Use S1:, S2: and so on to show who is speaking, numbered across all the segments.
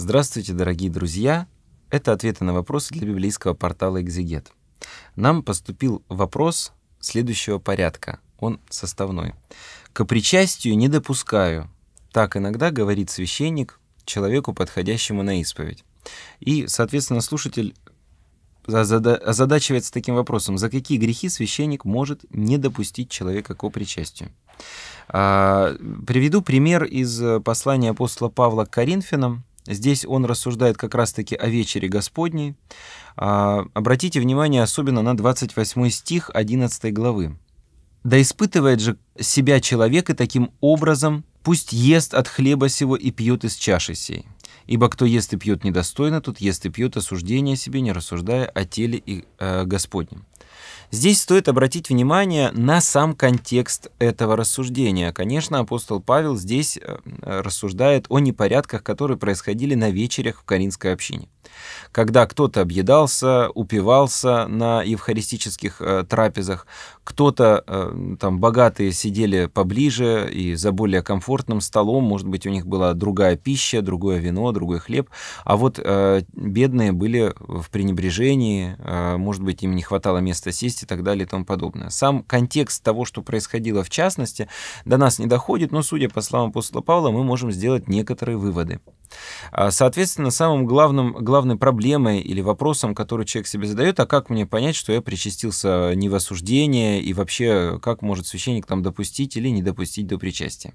S1: Здравствуйте, дорогие друзья! Это ответы на вопросы для библейского портала «Экзегет». Нам поступил вопрос следующего порядка. Он составной. «К причастию не допускаю». Так иногда говорит священник человеку, подходящему на исповедь. И, соответственно, слушатель озадачивается таким вопросом, за какие грехи священник может не допустить человека к причастию. А, приведу пример из э, послания апостола Павла к Коринфянам, Здесь он рассуждает как раз-таки о вечере Господней. А, обратите внимание особенно на 28 стих 11 главы. «Да испытывает же себя человек и таким образом, пусть ест от хлеба сего и пьет из чаши сей. Ибо кто ест и пьет недостойно, тот ест и пьет осуждение себе, не рассуждая о теле и э, Господнем». Здесь стоит обратить внимание на сам контекст этого рассуждения. Конечно, апостол Павел здесь э, рассуждает о непорядках, которые происходили на вечерях в Каринской общине. Когда кто-то объедался, упивался на евхаристических э, трапезах, кто-то, э, там, богатые сидели поближе и за более комфортным столом, может быть, у них была другая пища, другое вино, другой хлеб, а вот бедные были в пренебрежении, может быть, им не хватало места сесть, и так далее и тому подобное. Сам контекст того, что происходило в частности, до нас не доходит, но, судя по словам апостола Павла, мы можем сделать некоторые выводы. А, соответственно, самым главным, главной проблемой или вопросом, который человек себе задает, а как мне понять, что я причастился не в осуждение, и вообще, как может священник там допустить или не допустить до причастия?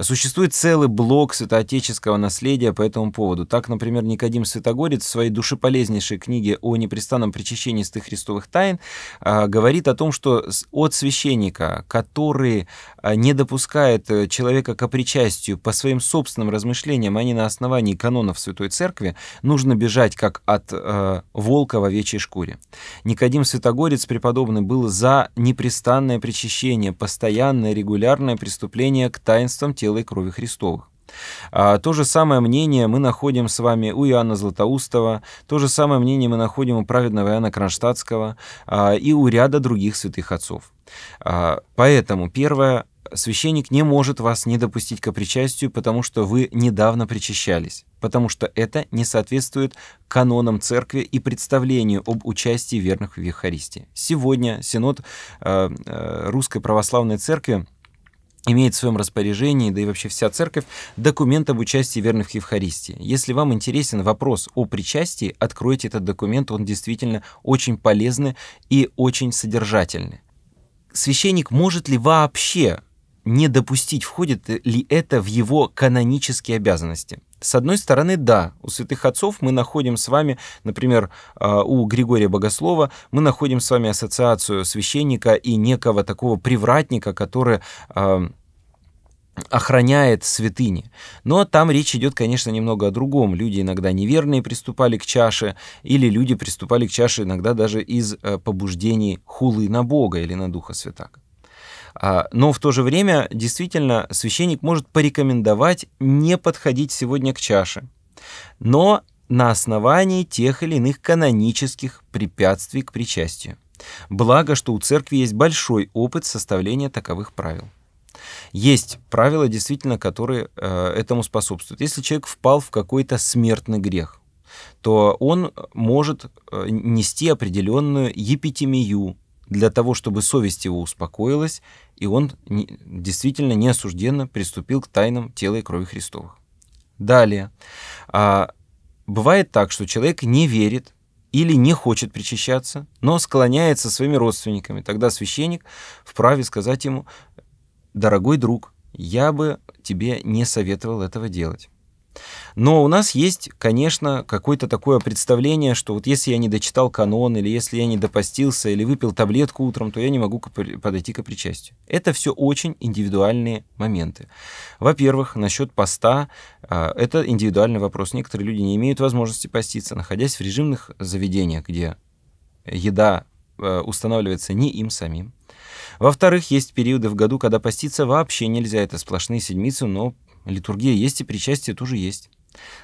S1: Существует целый блок святоотеческого наследия по этому поводу. Так, например, Никодим Святогорец в своей душеполезнейшей книге о непрестанном причащении стых христовых тайн а, говорит о том, что от священника, который а, не допускает э, человека к опричастию по своим собственным размышлениям, а не на основании канонов Святой Церкви, нужно бежать как от э, волка в овечьей шкуре. Никодим Святогорец преподобный был за непрестанное причащение, постоянное регулярное преступление к тайне таинством тела и крови Христовых. А, то же самое мнение мы находим с вами у Иоанна Златоустова, то же самое мнение мы находим у праведного Иоанна Кронштадтского а, и у ряда других святых отцов. А, поэтому первое, священник не может вас не допустить к причастию, потому что вы недавно причащались, потому что это не соответствует канонам церкви и представлению об участии верных в Евхаристии. Сегодня Синод Русской Православной Церкви имеет в своем распоряжении, да и вообще вся церковь, документ об участии верных в Евхаристии. Если вам интересен вопрос о причастии, откройте этот документ, он действительно очень полезный и очень содержательный. Священник может ли вообще не допустить, входит ли это в его канонические обязанности. С одной стороны, да, у святых отцов мы находим с вами, например, а, у Григория Богослова, мы находим с вами ассоциацию священника и некого такого привратника, который а, охраняет святыни. Но там речь идет, конечно, немного о другом. Люди иногда неверные приступали к чаше, или люди приступали к чаше иногда даже из э, побуждений хулы на Бога или на Духа Святаго. А, но в то же время, действительно, священник может порекомендовать не подходить сегодня к чаше, но на основании тех или иных канонических препятствий к причастию. Благо, что у церкви есть большой опыт составления таковых правил. Есть правила, действительно, которые э, этому способствуют. Если человек впал в какой-то смертный грех, то он может э, нести определенную епитемию, для того, чтобы совесть его успокоилась, и он не, действительно неосужденно приступил к тайнам тела и крови Христовых. Далее. А, бывает так, что человек не верит или не хочет причащаться, но склоняется своими родственниками. Тогда священник вправе сказать ему, дорогой друг, я бы тебе не советовал этого делать. Но у нас есть, конечно, какое-то такое представление, что вот если я не дочитал канон, или если я не допостился, или выпил таблетку утром, то я не могу подойти к причастию. Это все очень индивидуальные моменты. Во-первых, насчет поста, а, это индивидуальный вопрос. Некоторые люди не имеют возможности поститься, находясь в режимных заведениях, где еда а, устанавливается не им самим. Во-вторых, есть периоды в году, когда поститься вообще нельзя. Это сплошные седмицы, но Литургия есть и причастие тоже есть.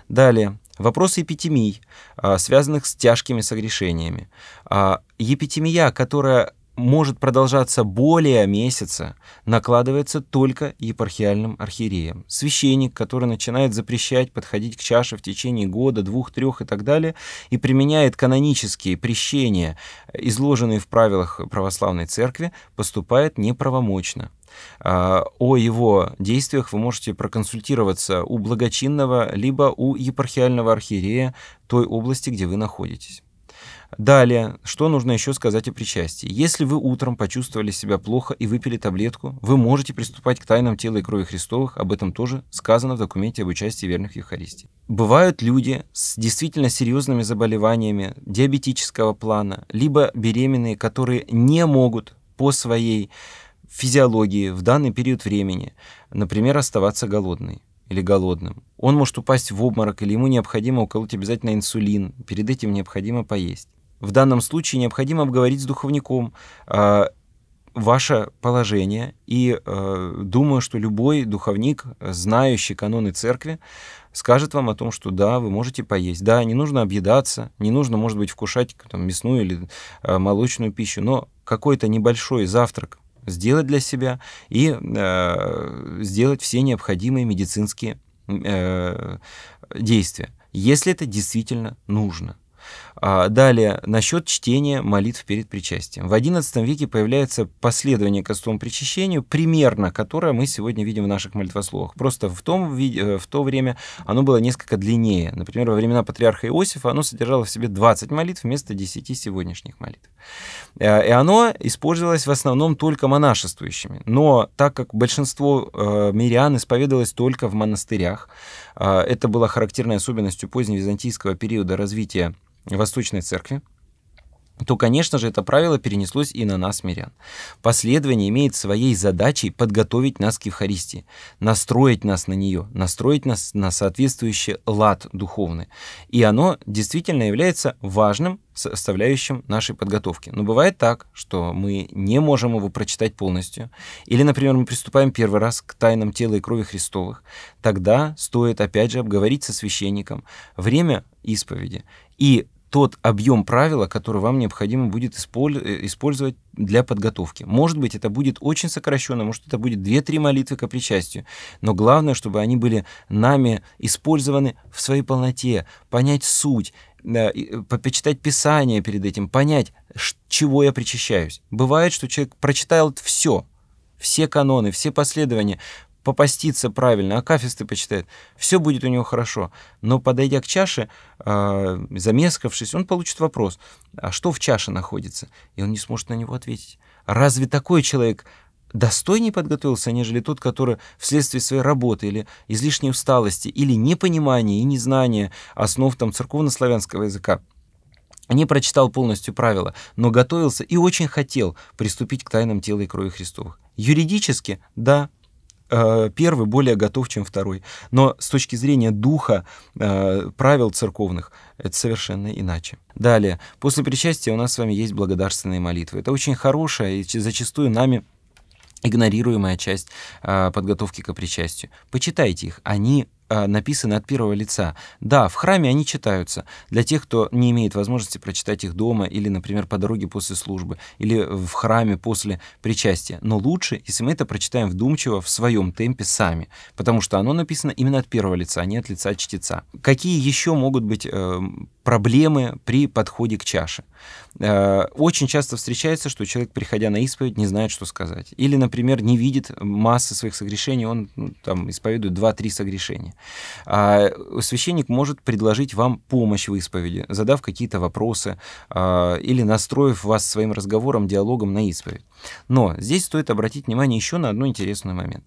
S1: Далее. Вопросы эпитемий, а, связанных с тяжкими согрешениями. А, епитемия, которая может продолжаться более месяца, накладывается только епархиальным архиереем. Священник, который начинает запрещать подходить к чаше в течение года, двух, трех и так далее, и применяет канонические прещения, изложенные в правилах православной церкви, поступает неправомочно. А, о его действиях вы можете проконсультироваться у благочинного либо у епархиального архиерея той области, где вы находитесь. Далее, что нужно еще сказать о причастии? Если вы утром почувствовали себя плохо и выпили таблетку, вы можете приступать к тайнам тела и крови Христовых, об этом тоже сказано в документе об участии верных в Евхаристии. Бывают люди с действительно серьезными заболеваниями диабетического плана, либо беременные, которые не могут по своей физиологии в данный период времени, например, оставаться голодной или голодным. Он может упасть в обморок, или ему необходимо уколоть обязательно инсулин, перед этим необходимо поесть в данном случае необходимо обговорить с духовником э, ваше положение. И э, думаю, что любой духовник, знающий каноны церкви, скажет вам о том, что да, вы можете поесть. Да, не нужно объедаться, не нужно, может быть, вкушать там, мясную или э, молочную пищу, но какой-то небольшой завтрак сделать для себя и э, сделать все необходимые медицинские э, действия, если это действительно нужно. А, далее, насчет чтения молитв перед причастием. В XI веке появляется последование костом причащению, примерно которое мы сегодня видим в наших молитвословах. Просто в, том, э, в то время оно было несколько длиннее. Например, во времена патриарха Иосифа оно содержало в себе 20 молитв вместо 10 сегодняшних молитв. Э, и оно использовалось в основном только монашествующими. Но так как большинство э, мирян исповедовалось только в монастырях, это была характерной особенностью поздневизантийского периода развития в Восточной Церкви, то, конечно же, это правило перенеслось и на нас, мирян. Последование имеет своей задачей подготовить нас к Евхаристии, настроить нас на нее, настроить нас на соответствующий лад духовный. И оно действительно является важным составляющим нашей подготовки. Но бывает так, что мы не можем его прочитать полностью. Или, например, мы приступаем первый раз к тайнам тела и крови Христовых. Тогда стоит, опять же, обговорить со священником время исповеди и тот объем правила, который вам необходимо будет исполь э, использовать для подготовки. Может быть, это будет очень сокращенно, может, это будет 2-3 молитвы к причастию, но главное, чтобы они были нами использованы в своей полноте, понять суть, э, э, почитать Писание перед этим, понять, чего я причащаюсь. Бывает, что человек прочитал все, все каноны, все последования, попаститься правильно, акафисты почитает, все будет у него хорошо. Но подойдя к чаше, э, замескавшись, он получит вопрос, а что в чаше находится? И он не сможет на него ответить. Разве такой человек достойнее подготовился, нежели тот, который вследствие своей работы или излишней усталости, или непонимания и незнания основ там церковно-славянского языка, не прочитал полностью правила, но готовился и очень хотел приступить к тайнам тела и крови Христовых. Юридически, да, Э, первый более готов, чем второй. Но с точки зрения духа э, правил церковных это совершенно иначе. Далее, после причастия у нас с вами есть благодарственные молитвы. Это очень хорошая и зачастую нами игнорируемая часть э, подготовки к причастию. Почитайте их, они Э, написаны от первого лица. Да, в храме они читаются. Для тех, кто не имеет возможности прочитать их дома или, например, по дороге после службы, или в храме после причастия. Но лучше, если мы это прочитаем вдумчиво, в своем темпе сами, потому что оно написано именно от первого лица, а не от лица чтеца. Какие еще могут быть э, проблемы при подходе к чаше. Э, очень часто встречается, что человек, приходя на исповедь, не знает, что сказать. Или, например, не видит массы своих согрешений, он ну, там исповедует 2-3 согрешения. А э, священник может предложить вам помощь в исповеди, задав какие-то вопросы а, или настроив вас своим разговором, диалогом на исповедь. Но здесь стоит обратить внимание еще на одну интересный момент.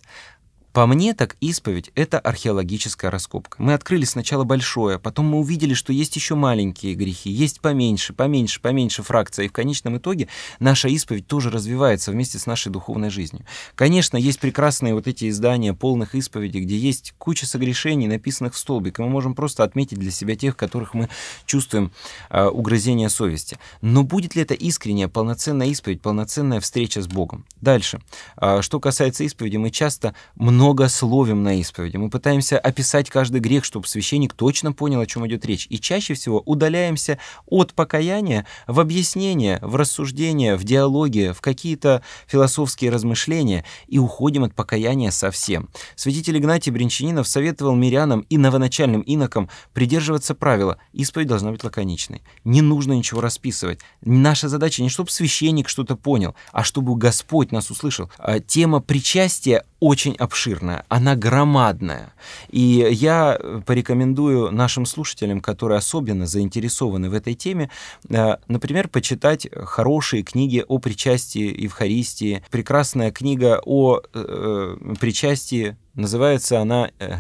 S1: По мне, так исповедь — это археологическая раскопка. Мы открыли сначала большое, а потом мы увидели, что есть еще маленькие грехи, есть поменьше, поменьше, поменьше фракция, и в конечном итоге наша исповедь тоже развивается вместе с нашей духовной жизнью. Конечно, есть прекрасные вот эти издания полных исповедей, где есть куча согрешений, написанных в столбик, и мы можем просто отметить для себя тех, которых мы чувствуем э, а, угрызение совести. Но будет ли это искренняя, полноценная исповедь, полноценная встреча с Богом? Дальше. Э, что касается исповеди, мы часто много многословим на исповеди. Мы пытаемся описать каждый грех, чтобы священник точно понял, о чем идет речь. И чаще всего удаляемся от покаяния в объяснение, в рассуждение, в диалоге, в какие-то философские размышления и уходим от покаяния совсем. Святитель Игнатий Бринчанинов советовал мирянам и новоначальным инокам придерживаться правила «исповедь должна быть лаконичной». Не нужно ничего расписывать. Наша задача не чтобы священник что-то понял, а чтобы Господь нас услышал. А тема причастия очень обширная, она громадная. И я порекомендую нашим слушателям, которые особенно заинтересованы в этой теме, э, например, почитать хорошие книги о причастии Евхаристии. Прекрасная книга о э, э причастии, называется она э,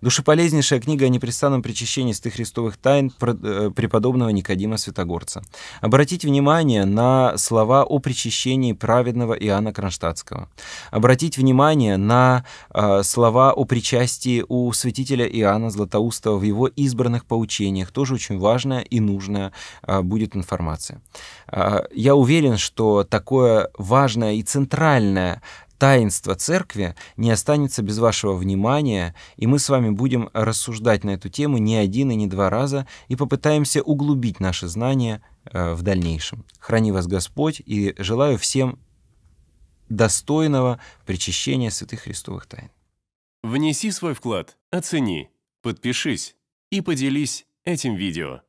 S1: Душеполезнейшая книга о непрестанном причащении стых христовых тайн э, преподобного Никодима Святогорца. Обратите внимание на слова о причащении праведного Иоанна Кронштадтского. Обратите внимание на э, слова о причастии у святителя Иоанна Златоустова в его избранных поучениях. Тоже очень важная и нужная э, будет информация. Э, я уверен, что такое важное и центральное таинство церкви не останется без вашего внимания, и мы с вами будем рассуждать на эту тему не один и не два раза и попытаемся углубить наши знания э, в дальнейшем. Храни вас Господь и желаю всем достойного причащения святых Христовых тайн. Внеси свой вклад, оцени, подпишись и поделись этим видео.